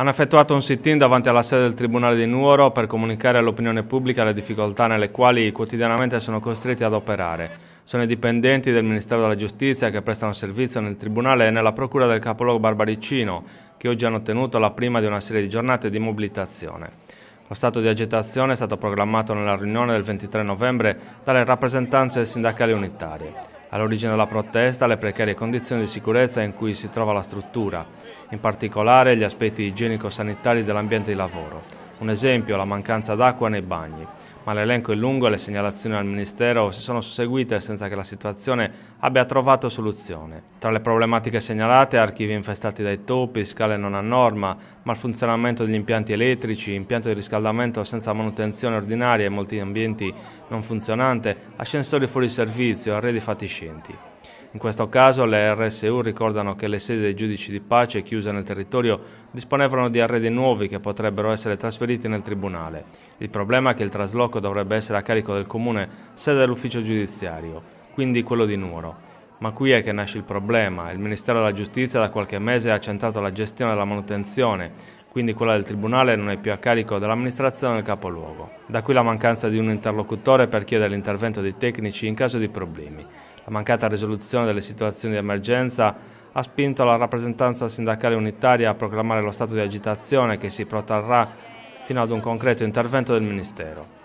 hanno effettuato un sit-in davanti alla sede del Tribunale di Nuoro per comunicare all'opinione pubblica le difficoltà nelle quali quotidianamente sono costretti ad operare. Sono i dipendenti del Ministero della Giustizia che prestano servizio nel Tribunale e nella Procura del capoluogo Barbaricino, che oggi hanno ottenuto la prima di una serie di giornate di mobilitazione. Lo stato di agitazione è stato programmato nella riunione del 23 novembre dalle rappresentanze sindacali unitarie. All'origine della protesta le precarie condizioni di sicurezza in cui si trova la struttura, in particolare gli aspetti igienico-sanitari dell'ambiente di lavoro. Un esempio la mancanza d'acqua nei bagni ma l'elenco è lungo e le segnalazioni al Ministero si sono susseguite senza che la situazione abbia trovato soluzione. Tra le problematiche segnalate archivi infestati dai topi, scale non a norma, malfunzionamento degli impianti elettrici, impianto di riscaldamento senza manutenzione ordinaria e molti ambienti non funzionante, ascensori fuori servizio, arredi fatiscenti. In questo caso le RSU ricordano che le sedi dei giudici di pace chiuse nel territorio disponevano di arredi nuovi che potrebbero essere trasferiti nel Tribunale. Il problema è che il trasloco dovrebbe essere a carico del Comune, sede dell'ufficio giudiziario, quindi quello di Nuoro. Ma qui è che nasce il problema. Il Ministero della Giustizia da qualche mese ha centrato la gestione della manutenzione, quindi quella del Tribunale non è più a carico dell'amministrazione del capoluogo. Da qui la mancanza di un interlocutore per chiedere l'intervento dei tecnici in caso di problemi. La mancata risoluzione delle situazioni di emergenza ha spinto la rappresentanza sindacale unitaria a proclamare lo stato di agitazione che si protrarrà fino ad un concreto intervento del Ministero.